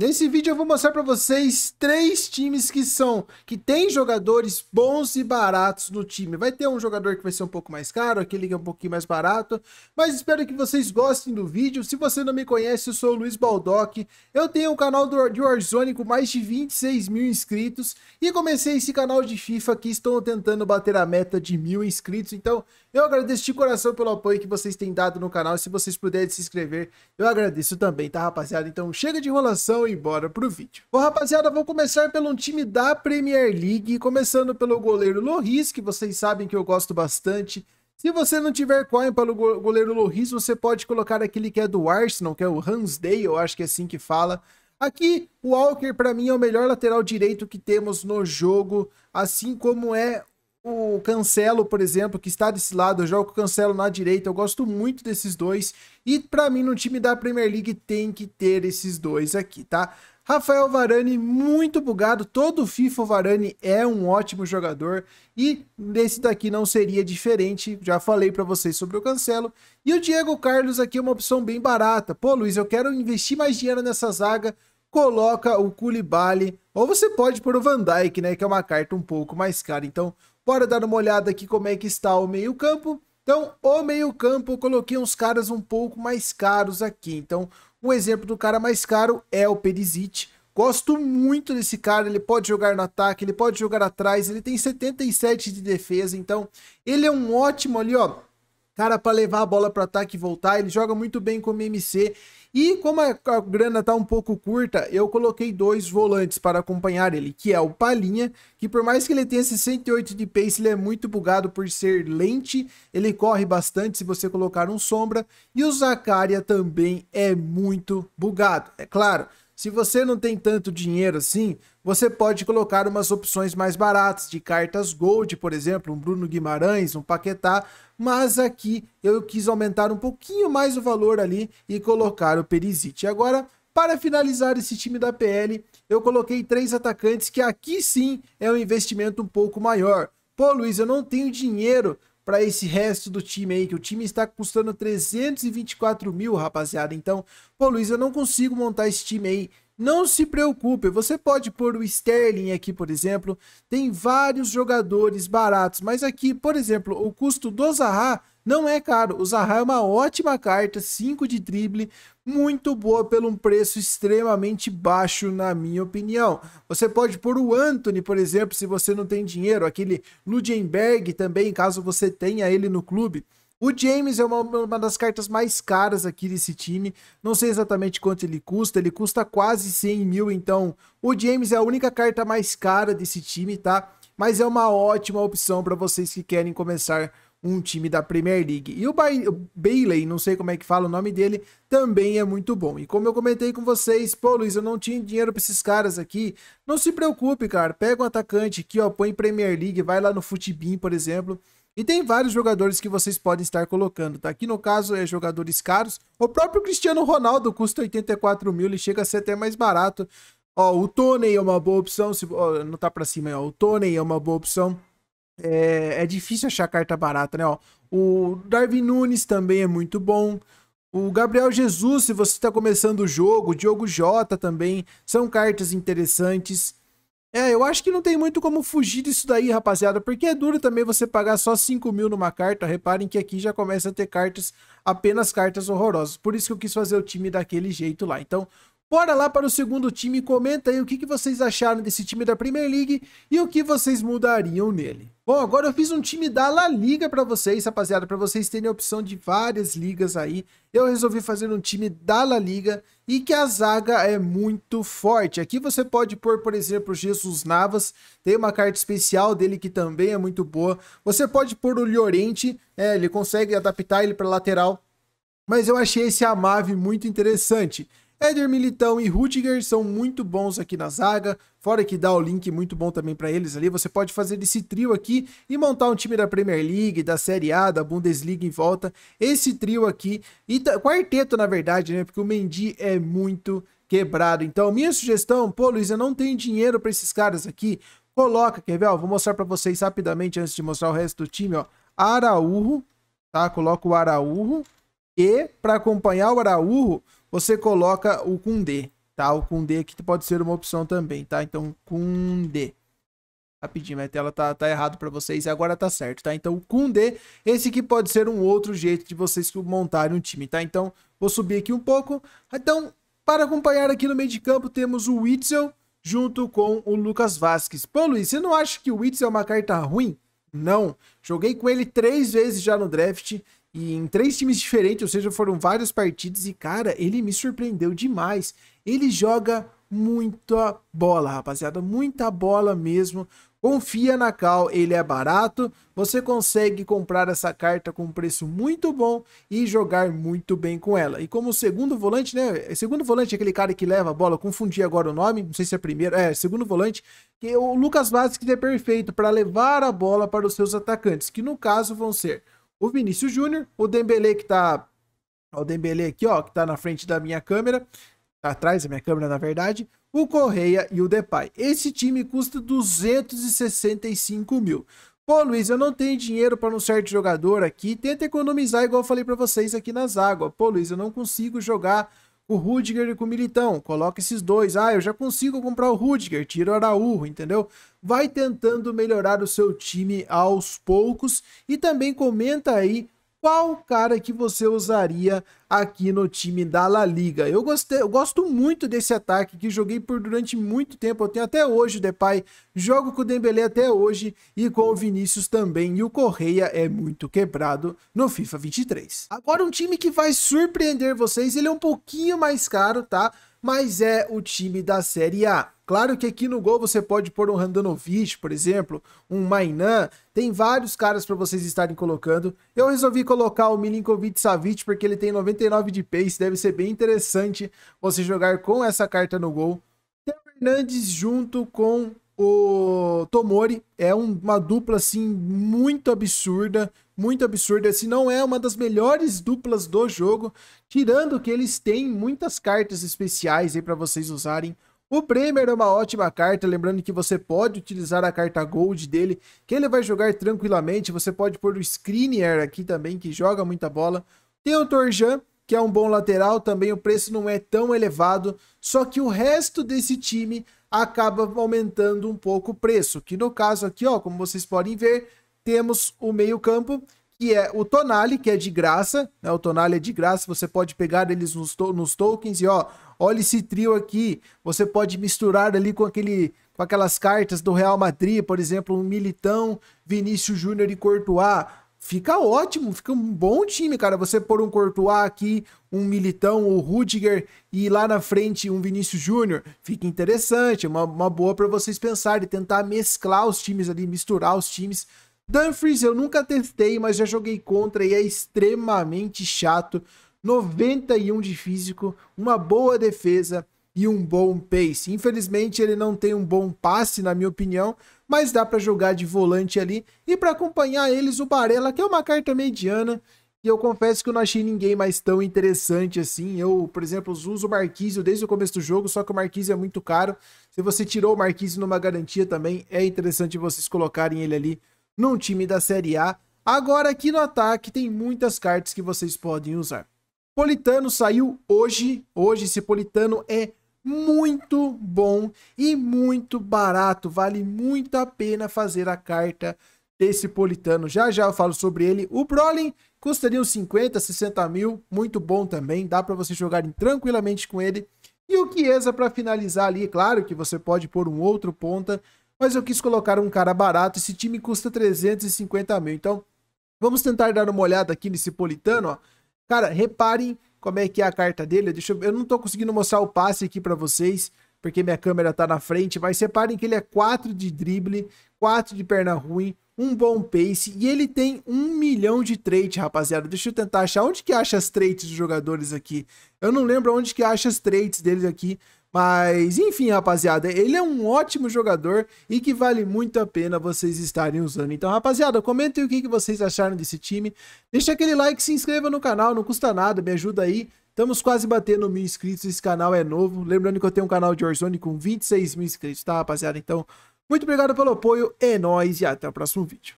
Nesse vídeo eu vou mostrar para vocês três times que são que tem jogadores bons e baratos no time. Vai ter um jogador que vai ser um pouco mais caro, aquele que é um pouquinho mais barato, mas espero que vocês gostem do vídeo. Se você não me conhece, eu sou o Luiz Baldock. Eu tenho um canal do, de Warzone com mais de 26 mil inscritos e comecei esse canal de FIFA que estou tentando bater a meta de mil inscritos. Então eu agradeço de coração pelo apoio que vocês têm dado no canal. Se vocês puderem se inscrever, eu agradeço também, tá rapaziada? Então chega de enrolação e embora pro vídeo. Bom, rapaziada, vou começar pelo um time da Premier League, começando pelo goleiro Loris, que vocês sabem que eu gosto bastante. Se você não tiver coin para o goleiro Loris, você pode colocar aquele que é do Arsenal, que é o Day, eu acho que é assim que fala. Aqui, o Walker, para mim, é o melhor lateral direito que temos no jogo, assim como é o Cancelo, por exemplo, que está desse lado, eu jogo o Cancelo na direita, eu gosto muito desses dois. E para mim, no time da Premier League, tem que ter esses dois aqui, tá? Rafael Varane, muito bugado. Todo FIFA Varane é um ótimo jogador. E desse daqui não seria diferente. Já falei para vocês sobre o Cancelo. E o Diego Carlos aqui é uma opção bem barata. Pô, Luiz, eu quero investir mais dinheiro nessa zaga coloca o Koulibaly, ou você pode pôr o Van Dijk, né, que é uma carta um pouco mais cara. Então, Bora dar uma olhada aqui como é que está o meio-campo. Então, o meio-campo, eu coloquei uns caras um pouco mais caros aqui. Então, um exemplo do cara mais caro é o Perisic. Gosto muito desse cara, ele pode jogar no ataque, ele pode jogar atrás, ele tem 77 de defesa, então ele é um ótimo ali, ó, cara para levar a bola para ataque e voltar, ele joga muito bem como MC e como a, a grana está um pouco curta, eu coloquei dois volantes para acompanhar ele, que é o Palinha, que por mais que ele tenha 68 de pace, ele é muito bugado por ser lente, ele corre bastante se você colocar um sombra, e o Zakaria também é muito bugado. É claro, se você não tem tanto dinheiro assim, você pode colocar umas opções mais baratas de cartas Gold, por exemplo, um Bruno Guimarães, um Paquetá, mas aqui eu quis aumentar um pouquinho mais o valor ali e colocar o Perisic. Agora, para finalizar esse time da PL, eu coloquei três atacantes que aqui sim é um investimento um pouco maior. Pô, Luiz, eu não tenho dinheiro para esse resto do time aí, que o time está custando 324 mil, rapaziada. Então, pô, Luiz, eu não consigo montar esse time aí. Não se preocupe, você pode pôr o Sterling aqui, por exemplo. Tem vários jogadores baratos, mas aqui, por exemplo, o custo do Zaha não é caro. O Zaha é uma ótima carta, 5 de drible, muito boa pelo um preço extremamente baixo, na minha opinião. Você pode pôr o Anthony, por exemplo, se você não tem dinheiro, aquele Ludenberg também, caso você tenha ele no clube. O James é uma, uma, das cartas mais caras aqui desse time. Não sei exatamente quanto ele custa. Ele custa quase 100 mil. Então, o James é a única carta mais cara desse time, tá? Mas é uma ótima opção para vocês que querem começar um time da Premier League. E o, ba Bailey, não sei como é que fala o nome dele, também é muito bom. E como eu comentei com vocês, pô, Luiz, eu não tinha dinheiro para esses caras aqui. Não se preocupe, cara. Pega um atacante aqui, ó, põe Premier League, vai lá no Futibin, por exemplo. E tem vários jogadores que vocês podem estar colocando, tá? Aqui no caso é jogadores caros. O próprio Cristiano Ronaldo custa 84 mil, ele chega a ser até mais barato. Ó, o Tony é uma boa opção, se, ó, não tá pra cima, ó. O Tony é uma boa opção. É, é difícil achar carta barata, né? Ó, o Darwin Nunes também é muito bom. O Gabriel Jesus, se você está começando o jogo, o Diogo Jota também, são cartas interessantes. É, eu acho que não tem muito como fugir disso daí, rapaziada, porque é duro também você pagar só 5 mil numa carta. Reparem que aqui já começa a ter cartas, apenas cartas horrorosas. Por isso que eu quis fazer o time daquele jeito lá. Então, Bora lá para o segundo time e comenta aí o que, que vocês acharam desse time da Premier League e o que vocês mudariam nele. Bom, agora eu fiz um time da La Liga para vocês, rapaziada, para vocês terem a opção de várias ligas aí. Eu resolvi fazer um time da La Liga e que a zaga é muito forte. Aqui você pode pôr, por exemplo, Jesus Navas, tem uma carta especial dele que também é muito boa. Você pode pôr o Llorente, é, ele consegue adaptar ele para lateral. Mas eu achei esse Amave muito interessante. Éder Militão e Rudiger são muito bons aqui na zaga, fora que dá o link muito bom também para eles ali. Você pode fazer esse trio aqui e montar um time da Premier League, da Série A, da Bundesliga em volta. Esse trio aqui e quarteto na verdade, né? Porque o Mendy é muito quebrado. Então, minha sugestão, pô, Luiz, eu não tenho dinheiro para esses caras aqui. Coloca, quer ver? Ó, vou mostrar para vocês rapidamente antes de mostrar o resto do time, ó. Araújo, tá? Coloca o Araújo e para acompanhar o Araújo, você coloca o Kundê, tá? O Kundê aqui pode ser uma opção também, tá? Então, Kundê. Rapidinho, minha tela tá, tá errado para vocês e agora tá certo, tá? Então, o Kundê, esse aqui pode ser um outro jeito de vocês montarem um time, tá? Então, vou subir aqui um pouco. Então, para acompanhar aqui no meio de campo, temos o Witzel junto com o Lucas Vasquez. Pô, Luiz, você não acha que o Witzel é uma carta ruim? Não. Joguei com ele três vezes já no draft e em três times diferentes, ou seja, foram vários partidos. E, cara, ele me surpreendeu demais. Ele joga muita bola, rapaziada. Muita bola mesmo. Confia na Cal, ele é barato. Você consegue comprar essa carta com um preço muito bom e jogar muito bem com ela. E como segundo volante, né? Segundo volante é aquele cara que leva a bola. Confundi agora o nome, não sei se é primeiro. É, segundo volante. Que é o Lucas Vasquez é perfeito para levar a bola para os seus atacantes, que no caso vão ser o Vinícius Júnior, o Dembele que tá. o Dembele aqui, ó, que tá na frente da minha câmera. Tá atrás da minha câmera, na verdade. O Correia e o Depay. Esse time custa 265 mil. Pô, Luiz, eu não tenho dinheiro para um certo jogador aqui. Tenta economizar, igual eu falei para vocês aqui nas águas. Pô, Luiz, eu não consigo jogar o Rudiger com o Militão, coloca esses dois. Ah, eu já consigo comprar o Rudiger, tira o Araújo, entendeu? Vai tentando melhorar o seu time aos poucos e também comenta aí qual cara que você usaria aqui no time da La Liga. Eu, gostei, eu gosto muito desse ataque que joguei por durante muito tempo. Eu tenho até hoje o Depay, jogo com o Dembélé até hoje e com o Vinícius também. E o Correia é muito quebrado no FIFA 23. Agora um time que vai surpreender vocês, ele é um pouquinho mais caro, tá? mas é o time da Série A. Claro que aqui no gol você pode pôr um Randanovic, por exemplo, um Mainan, tem vários caras para vocês estarem colocando. Eu resolvi colocar o Milinkovic Savic porque ele tem 99 de pace, deve ser bem interessante você jogar com essa carta no gol. Tem o Fernandes junto com o Tomori é uma dupla assim muito absurda, muito absurda. Se não é uma das melhores duplas do jogo, tirando que eles têm muitas cartas especiais aí para vocês usarem. O Bremer é uma ótima carta, lembrando que você pode utilizar a carta Gold dele, que ele vai jogar tranquilamente. Você pode pôr o Screener aqui também, que joga muita bola. Tem o Torjan, que é um bom lateral também, o preço não é tão elevado. Só que o resto desse time acaba aumentando um pouco o preço. Que no caso aqui, ó, como vocês podem ver, temos o meio-campo que é o Tonali, que é de graça, né? O Tonali é de graça, você pode pegar eles nos, to nos tokens e ó, olha esse trio aqui, você pode misturar ali com aquele com aquelas cartas do Real Madrid, por exemplo, um Militão, Vinícius Júnior e Courtois, fica ótimo, fica um bom time, cara. Você pôr um Courtois aqui, um Militão, o Rudiger e lá na frente um Vinícius Júnior, fica interessante, é uma, uma boa para vocês pensarem, tentar mesclar os times ali, misturar os times. Dumfries eu nunca testei, mas já joguei contra e é extremamente chato. 91 de físico, uma boa defesa, e um bom pace. Infelizmente, ele não tem um bom passe, na minha opinião, mas dá para jogar de volante ali. E para acompanhar eles, o Barella, que é uma carta mediana. E eu confesso que eu não achei ninguém mais tão interessante assim. Eu, por exemplo, uso o Marquísio desde o começo do jogo, só que o Marquísio é muito caro. Se você tirou o Marquísio numa garantia também, é interessante vocês colocarem ele ali num time da Série A. Agora aqui no ataque tem muitas cartas que vocês podem usar. Politano saiu hoje. Hoje esse Politano é muito bom e muito barato. Vale muito a pena fazer a carta desse Politano. Já já eu falo sobre ele. O Brolin custaria uns 50, 60 mil. Muito bom também. Dá para você jogar tranquilamente com ele. E o Chiesa para finalizar ali. Claro que você pode pôr um outro ponta, mas eu quis colocar um cara barato. Esse time custa 350 mil. Então, vamos tentar dar uma olhada aqui nesse Politano. Ó. Cara, reparem como é que é a carta dele. Deixa eu, eu não tô conseguindo mostrar o passe aqui para vocês, porque minha câmera tá na frente, mas separem que ele é 4 de drible, 4 de perna ruim, um bom pace e ele tem um milhão de traits, rapaziada. Deixa eu tentar achar onde que acha as traits dos jogadores aqui. Eu não lembro onde que acha as traits deles aqui, mas, enfim, rapaziada, ele é um ótimo jogador e que vale muito a pena vocês estarem usando. Então, rapaziada, comentem o que, que vocês acharam desse time. Deixa aquele like, se inscreva no canal, não custa nada, me ajuda aí. Estamos quase batendo mil inscritos, esse canal é novo. Lembrando que eu tenho um canal de Warzone com 26 mil inscritos, tá, rapaziada? Então, muito obrigado pelo apoio, é nóis e até o próximo vídeo.